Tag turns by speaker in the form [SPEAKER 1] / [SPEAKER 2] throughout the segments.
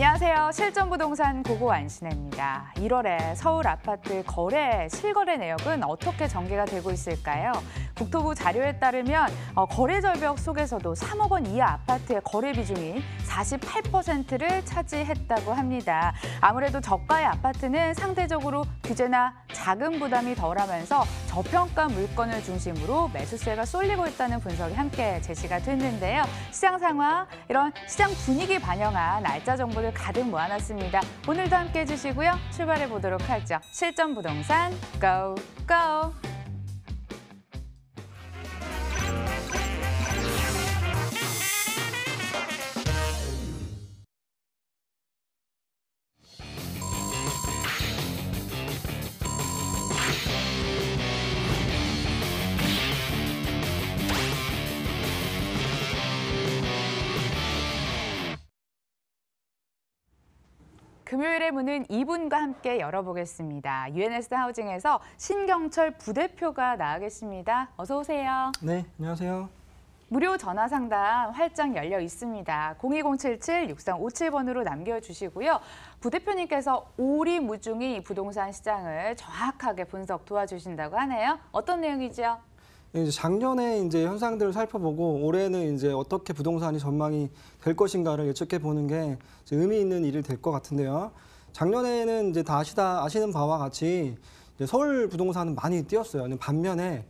[SPEAKER 1] 안녕하세요. 실전부동산 고고 안신혜입니다. 1월에 서울 아파트 거래 실거래 내역은 어떻게 전개가 되고 있을까요? 국토부 자료에 따르면 어, 거래 절벽 속에서도 3억 원 이하 아파트의 거래 비중이 48%를 차지했다고 합니다. 아무래도 저가의 아파트는 상대적으로 규제나 자금 부담이 덜하면서 저평가 물건을 중심으로 매수세가 쏠리고 있다는 분석이 함께 제시가 됐는데요. 시장 상황, 이런 시장 분위기 반영한 날짜 정보를 가득 모아놨습니다. 오늘도 함께 해주시고요. 출발해 보도록 하죠. 실전 부동산, go, go! 금요일의 문은 이분과 함께 열어보겠습니다. UNS 하우징에서 신경철 부대표가 나와 계십니다. 어서 오세요.
[SPEAKER 2] 네, 안녕하세요.
[SPEAKER 1] 무료 전화 상담 활짝 열려 있습니다. 02077-6357번으로 남겨주시고요. 부대표님께서 오리무중이 부동산 시장을 정확하게 분석 도와주신다고 하네요. 어떤 내용이죠?
[SPEAKER 2] 예, 작년에 이제 현상들을 살펴보고 올해는 이제 어떻게 부동산이 전망이 될 것인가를 예측해 보는 게 의미 있는 일이 될 것 같은데요. 작년에는 이제 다 아시다 아시는 바와 같이 서울 부동산은 많이 뛰었어요. 반면에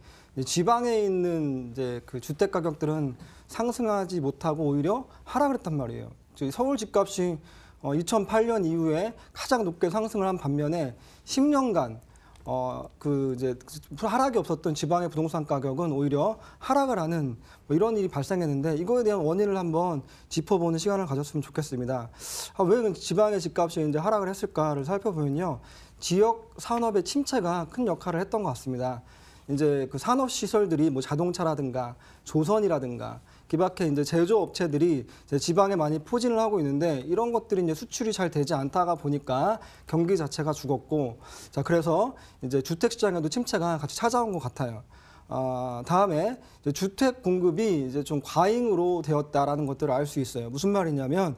[SPEAKER 2] 지방에 있는 이제 그 주택 가격들은 상승하지 못하고 오히려 하락을 했단 말이에요. 서울 집값이 2008년 어, 이후에 가장 높게 상승을 한 반면에 10년간 어, 그 이제 하락이 없었던 지방의 부동산 가격은 오히려 하락을 하는 뭐 이런 일이 발생했는데 이거에 대한 원인을 한번 짚어보는 시간을 가졌으면 좋겠습니다. 아, 왜 지방의 집값이 이제 하락을 했을까를 살펴보면요. 지역 산업의 침체가 큰 역할을 했던 것 같습니다. 이제 그 산업 시설들이 뭐 자동차라든가 조선이라든가 기박해 이제 제조업체들이 이제 지방에 많이 포진을 하고 있는데 이런 것들이 이제 수출이 잘 되지 않다가 보니까 경기 자체가 죽었고 자 그래서 이제 주택 시장에도 침체가 같이 찾아온 것 같아요. 아, 다음에 주택 공급이 이제 좀 과잉으로 되었다라는 것들을 알 수 있어요. 무슨 말이냐면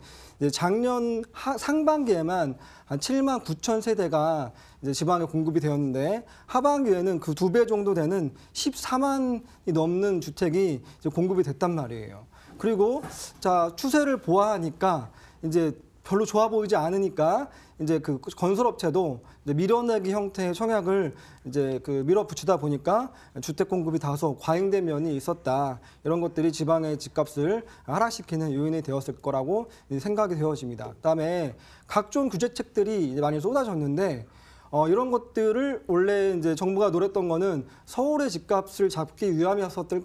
[SPEAKER 2] 작년 하, 상반기에만 한 7만 9천 세대가 이제 지방에 공급이 되었는데 하반기에는 그 두 배 정도 되는 14만이 넘는 주택이 공급이 됐단 말이에요. 그리고 자 추세를 보아하니까 이제 별로 좋아 보이지 않으니까 이제 그 건설업체도 이제 밀어내기 형태의 청약을 이제 그 밀어붙이다 보니까 주택 공급이 다소 과잉된 면이 있었다 이런 것들이 지방의 집값을 하락시키는 요인이 되었을 거라고 생각이 되어집니다. 그다음에 각종 규제책들이 많이 쏟아졌는데 어, 이런 것들을 원래 이제 정부가 노렸던 거는 서울의 집값을 잡기 위함이었던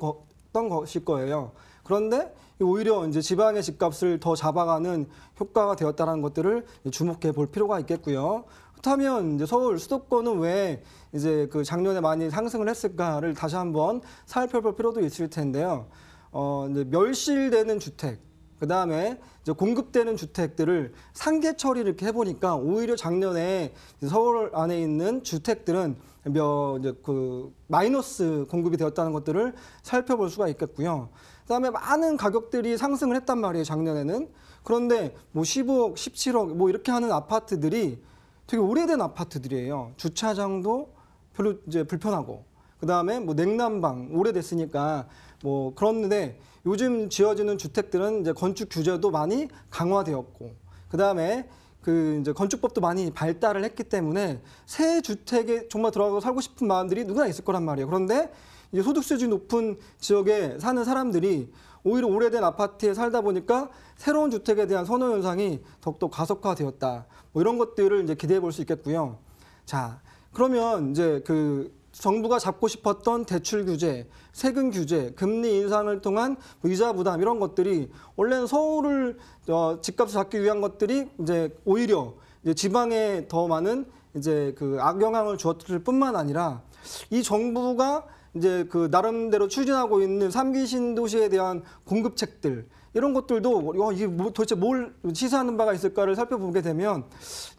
[SPEAKER 2] 것일 거예요. 그런데 오히려 이제 지방의 집값을 더 잡아가는 효과가 되었다는 것들을 주목해 볼 필요가 있겠고요. 그렇다면 이제 서울 수도권은 왜 이제 그 작년에 많이 상승을 했을까를 다시 한번 살펴볼 필요도 있을 텐데요. 어, 이제 멸실되는 주택, 그 다음에 이제 공급되는 주택들을 상계 처리를 이렇게 해보니까 오히려 작년에 서울 안에 있는 주택들은 몇, 이제 그 마이너스 공급이 되었다는 것들을 살펴볼 수가 있겠고요. 그다음에 많은 가격들이 상승을 했단 말이에요 작년에는. 그런데 뭐 15억, 17억 뭐 이렇게 하는 아파트들이 되게 오래된 아파트들이에요. 주차장도 별로 이제 불편하고 그다음에 뭐 냉난방 오래됐으니까 뭐 그런데 요즘 지어지는 주택들은 이제 건축 규제도 많이 강화되었고 그다음에 그 이제 건축법도 많이 발달을 했기 때문에 새 주택에 정말 들어가서 살고 싶은 마음들이 누구나 있을 거란 말이에요. 그런데 이제 소득세율이 높은 지역에 사는 사람들이 오히려 오래된 아파트에 살다 보니까 새로운 주택에 대한 선호 현상이 더욱더 가속화되었다. 뭐 이런 것들을 이제 기대해 볼 수 있겠고요. 자, 그러면 이제 그 정부가 잡고 싶었던 대출 규제, 세금 규제, 금리 인상을 통한 이자 부담 이런 것들이 원래는 서울을 어, 집값을 잡기 위한 것들이 이제 오히려 이제 지방에 더 많은 이제 그 악영향을 주었을 뿐만 아니라 이 정부가 이제 그 나름대로 추진하고 있는 삼기 신도시에 대한 공급책들 이런 것들도 어, 이게 뭐 도대체 뭘 시사하는 바가 있을까를 살펴보게 되면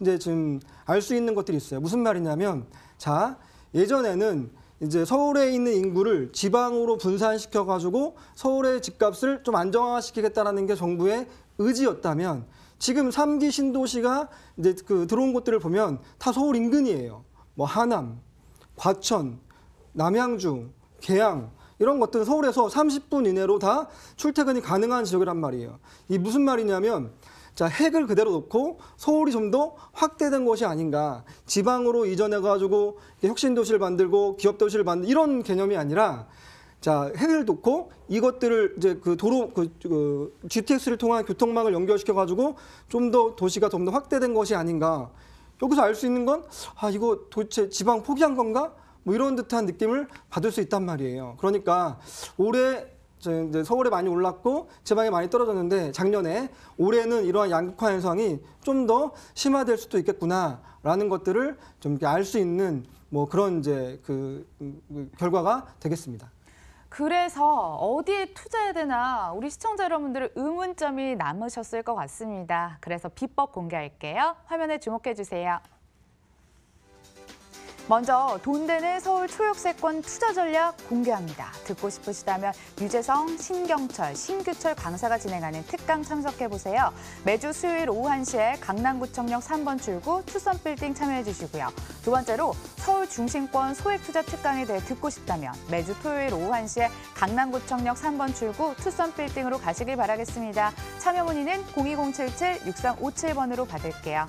[SPEAKER 2] 이제 지금 알 수 있는 것들이 있어요. 무슨 말이냐면 자 예전에는 이제 서울에 있는 인구를 지방으로 분산시켜 가지고 서울의 집값을 좀 안정화시키겠다라는 게 정부의 의지였다면 지금 삼기 신도시가 이제 그 들어온 곳들을 보면 다 서울 인근이에요. 뭐 하남, 과천, 남양주, 계양 이런 것들은 서울에서 30분 이내로 다 출퇴근이 가능한 지역이란 말이에요. 이 무슨 말이냐면 자 핵을 그대로 놓고 서울이 좀 더 확대된 것이 아닌가 지방으로 이전해가지고 혁신 도시를 만들고 기업 도시를 만든 이런 개념이 아니라 자 핵을 놓고 이것들을 이제 그 도로 그, 그 GTX를 통한 교통망을 연결시켜가지고 좀 더 도시가 좀 더 확대된 것이 아닌가 여기서 알 수 있는 건아 이거 도대체 지방 포기한 건가? 뭐 이런 듯한 느낌을 받을 수 있단 말이에요. 그러니까 올해 이제 서울에 많이 올랐고 지방에 많이 떨어졌는데 작년에 올해는 이러한 양극화 현상이 좀 더 심화될 수도 있겠구나라는 것들을 좀 알 수 있는 뭐 그런 이제 그, 그, 그 결과가 되겠습니다.
[SPEAKER 1] 그래서 어디에 투자해야 되나 우리 시청자 여러분들의 의문점이 남으셨을 것 같습니다. 그래서 비법 공개할게요. 화면에 주목해 주세요. 먼저 돈 되는 서울 초역세권 투자 전략 공개합니다. 듣고 싶으시다면 유재성, 신경철, 신규철 강사가 진행하는 특강 참석해보세요. 매주 수요일 오후 1시에 강남구청역 3번 출구 투썸빌딩 참여해주시고요. 두 번째로 서울 중심권 소액투자 특강에 대해 듣고 싶다면 매주 토요일 오후 1시에 강남구청역 3번 출구 투썸빌딩으로 가시길 바라겠습니다. 참여 문의는 02077-6357번으로 받을게요.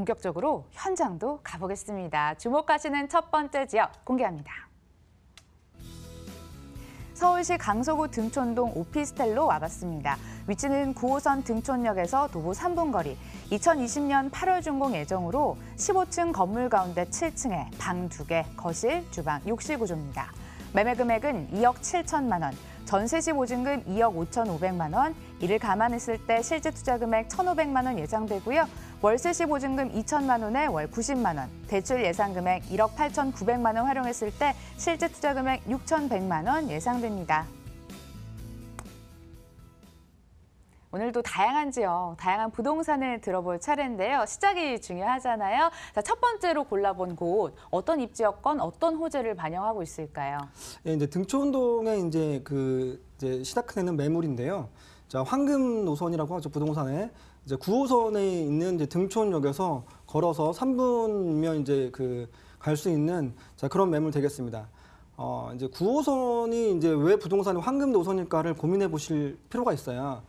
[SPEAKER 1] 본격적으로 현장도 가보겠습니다. 주목하시는 첫 번째 지역 공개합니다. 서울시 강서구 등촌동 오피스텔로 와봤습니다. 위치는 9호선 등촌역에서 도보 3분 거리, 2020년 8월 준공 예정으로 15층 건물 가운데 7층에 방 2개, 거실, 주방, 욕실 구조입니다. 매매 금액은 2억 7천만 원, 전세시 보증금 2억 5천5백만 원, 이를 감안했을 때 실제 투자 금액 1,500만 원 예상되고요. 월세시 보증금 2천만 원에 월 90만 원, 대출 예상 금액 1억 8,900만 원 활용했을 때 실제 투자 금액 6,100만 원 예상됩니다. 오늘도 다양한 지역, 다양한 부동산을 들어볼 차례인데요. 시작이 중요하잖아요. 자, 첫 번째로 골라본 곳, 어떤 입지여건 어떤 호재를 반영하고 있을까요?
[SPEAKER 2] 예, 이제 등촌동의 이제 그 이제 시작되는 매물인데요. 자, 황금 노선이라고 하죠, 부동산에. 이제 9호선에 있는 이제 등촌역에서 걸어서 3분면 이제 그 갈 수 있는 자, 그런 매물 되겠습니다. 어, 이제 9호선이 이제 왜 부동산이 황금 노선일까를 고민해 보실 필요가 있어요.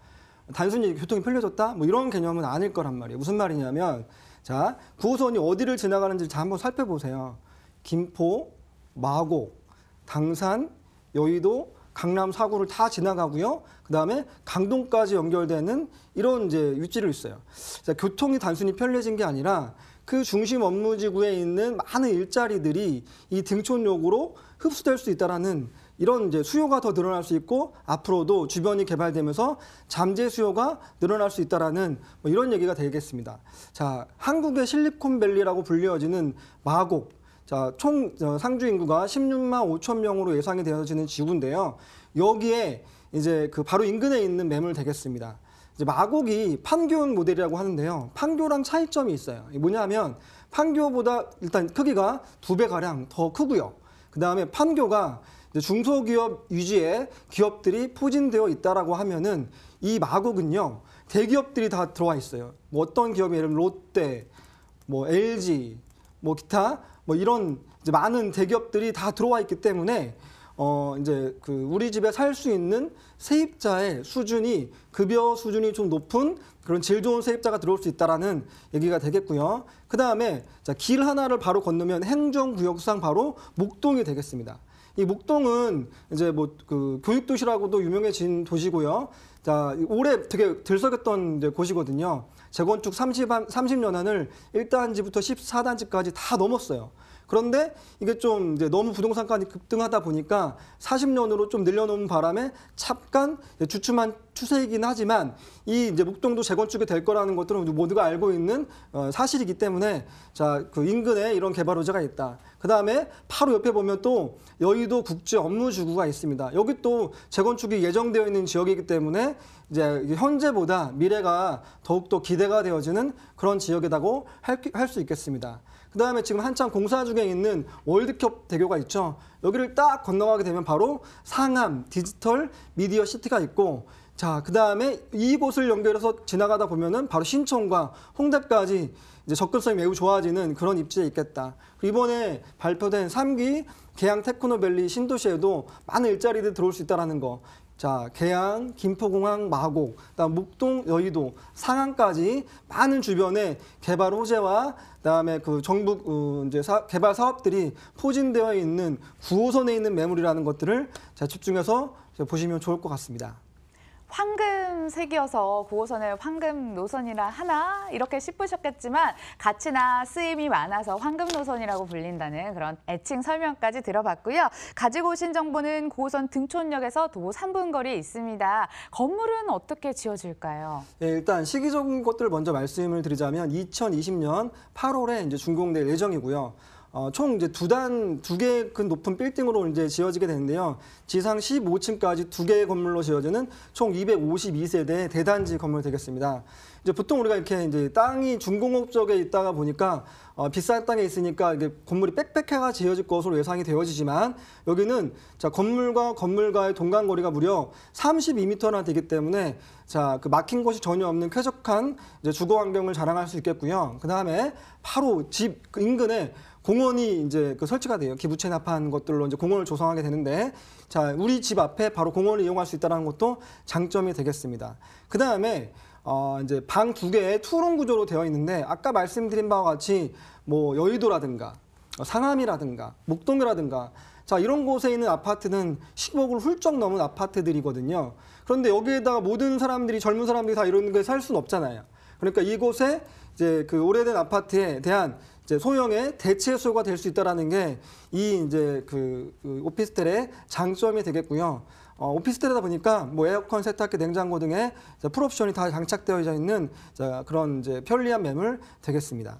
[SPEAKER 2] 단순히 교통이 편리졌다뭐 이런 개념은 아닐 거란 말이에요. 무슨 말이냐면 자, 9호선이 어디를 지나가는지 잘 한번 살펴보세요. 김포, 마곡, 당산, 여의도, 강남 사구를 다 지나가고요. 그다음에 강동까지 연결되는 이런 이제 유지를 있어요. 자, 교통이 단순히 편리해진 게 아니라 그 중심 업무지구에 있는 많은 일자리들이 이 등촌역으로 흡수될 수 있다라는 이런 이제 수요가 더 늘어날 수 있고 앞으로도 주변이 개발되면서 잠재 수요가 늘어날 수 있다라는 뭐 이런 얘기가 되겠습니다. 자, 한국의 실리콘밸리라고 불리어지는 마곡 자, 총 어, 상주 인구가 16만 5천 명으로 예상이 되어지는 지구인데요. 여기에 이제 그 바로 인근에 있는 매물 되겠습니다. 이제 마곡이 판교 모델이라고 하는데요. 판교랑 차이점이 있어요. 뭐냐면 판교보다 일단 크기가 두 배 가량 더 크고요. 그다음에 판교가 중소기업 위주의 기업들이 포진되어 있다라고 하면은 이 마곡은요. 대기업들이 다 들어와 있어요. 뭐 어떤 기업이 예를 롯데, 뭐 LG, 뭐 기타 뭐 이런 이제 많은 대기업들이 다 들어와 있기 때문에 어 이제 그 우리 집에 살 수 있는 세입자의 수준이 급여 수준이 좀 높은 그런 질 좋은 세입자가 들어올 수 있다라는 얘기가 되겠고요. 그 다음에 길 하나를 바로 건너면 행정구역 상 바로 목동이 되겠습니다. 이 목동은 이제 뭐 그 교육 도시라고도 유명해진 도시고요. 자, 올해 되게 들썩였던 이제 곳이거든요. 재건축 30, 30년안을 1단지부터 14단지까지 다 넘었어요. 그런데 이게 좀 이제 너무 부동산까지 급등하다 보니까 40년으로 좀 늘려놓은 바람에 잠깐 주춤한 추세이긴 하지만 이 이제 목동도 재건축이 될 거라는 것들은 모두가 알고 있는 어, 사실이기 때문에 자그 인근에 이런 개발 호자가 있다. 그 다음에 바로 옆에 보면 또 여의도 국제 업무지구가 있습니다. 여기 또 재건축이 예정되어 있는 지역이기 때문에 이제 현재보다 미래가 더욱더 기대가 되어지는 그런 지역이라고 할 수 있겠습니다. 그다음에 지금 한참 공사 중에 있는 월드컵 대교가 있죠. 여기를 딱 건너가게 되면 바로 상암 디지털 미디어 시티가 있고 자, 그다음에 이곳을 연결해서 지나가다 보면은 바로 신촌과 홍대까지 이제 접근성이 매우 좋아지는 그런 입지에 있겠다. 이번에 발표된 3기 개항 테크노밸리 신도시에도 많은 일자리들이 들어올 수 있다는 거. 자, 계양, 김포공항, 마곡, 그다음 목동, 여의도, 상암까지 많은 주변에 개발 호재와 그다음에 그 정부 어, 이제 사, 개발 사업들이 포진되어 있는 9호선에 있는 매물이라는 것들을 자, 집중해서 보시면 좋을 것 같습니다.
[SPEAKER 1] 황금색이어서 고호선을 황금 노선이라 하나 이렇게 싶으셨겠지만 가치나 쓰임이 많아서 황금 노선이라고 불린다는 그런 애칭 설명까지 들어봤고요. 가지고 오신 정보는 고호선 등촌역에서 도보 3분 거리에 있습니다. 건물은 어떻게 지어질까요?
[SPEAKER 2] 네, 일단 시기적인 것들을 먼저 말씀을 드리자면 2020년 8월에 이제 준공될 예정이고요. 어, 총 이제 두 단, 두개큰 높은 빌딩으로 이제 지어지게 되는데요. 지상 15층까지 두 개의 건물로 지어지는 총 252세대 대단지 건물이 되겠습니다. 이제 보통 우리가 이렇게 이제 땅이 중공업 쪽에 있다가 보니까 어, 비싼 땅에 있으니까 이게 건물이 빽빽해가 지어질 것으로 예상이 되어지지만 여기는 자 건물과 건물과의 동간 거리가 무려 32m나 되기 때문에 자 그 막힌 곳이 전혀 없는 쾌적한 주거 환경을 자랑할 수 있겠고요. 그 다음에 바로 집 인근에 공원이 이제 그 설치가 돼요. 기부 채납한 것들로 이제 공원을 조성하게 되는데 자, 우리 집 앞에 바로 공원을 이용할 수 있다는 것도 장점이 되겠습니다. 그 다음에 어, 이제 방 두 개의 투룸 구조로 되어 있는데 아까 말씀드린 바와 같이 뭐 여의도라든가 어, 상암이라든가 목동이라든가 자 이런 곳에 있는 아파트는 10억을 훌쩍 넘은 아파트들이거든요. 그런데 여기에다가 모든 사람들이 젊은 사람들이 다 이런 게살 수는 없잖아요. 그러니까 이곳에 이제 그 오래된 아파트에 대한 이제 소형의 대체 수요가 될 수 있다라는 게 이 이제 그, 그 오피스텔의 장점이 되겠고요. 어, 오피스텔이다 보니까 뭐 에어컨, 세탁기, 냉장고 등의 풀옵션이 다 장착되어 있는 그런 이제 편리한 매물 되겠습니다.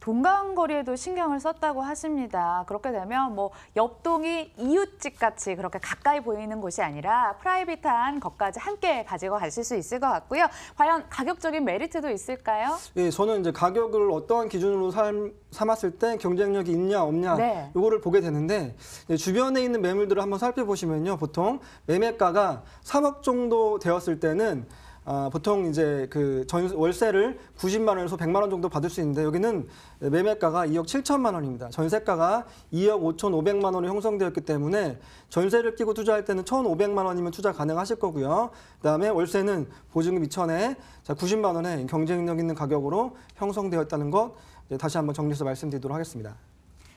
[SPEAKER 1] 동강거리에도 신경을 썼다고 하십니다. 그렇게 되면 뭐 옆동이 이웃집 같이 그렇게 가까이 보이는 곳이 아니라 프라이빗한 것까지 함께 가지고 가실 수 있을 것 같고요. 과연 가격적인 메리트도 있을까요?
[SPEAKER 2] 예, 저는 이제 가격을 어떠한 기준으로 삼, 삼았을 때 경쟁력이 있냐 없냐 네. 요거를 보게 되는데 주변에 있는 매물들을 한번 살펴보시면요. 보통 매매가가 3억 정도 되었을 때는 아, 보통 이제 그 전, 월세를 90만 원에서 100만 원 정도 받을 수 있는데 여기는 매매가가 2억 7천만 원입니다. 전세가가 2억 5천5백만원으로 형성되었기 때문에 전세를 끼고 투자할 때는 1,500만 원이면 투자 가능하실 거고요. 그다음에 월세는 보증금 2천에 자 90만 원에 경쟁력 있는 가격으로 형성되었다는 것 다시 한번 정리해서 말씀드리도록 하겠습니다.